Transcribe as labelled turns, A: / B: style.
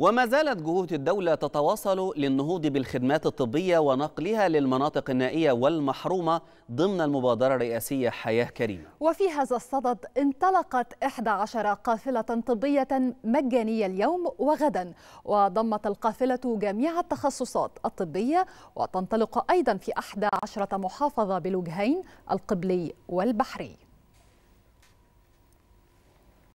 A: وما زالت جهود الدولة تتواصل للنهوض بالخدمات الطبية ونقلها للمناطق النائية والمحرومة ضمن المبادرة الرئاسية حياة كريمة
B: وفي هذا الصدد انطلقت 11 قافلة طبية مجانية اليوم وغدا وضمت القافلة جميع التخصصات الطبية وتنطلق أيضا في 11 محافظة بالوجهين القبلي والبحري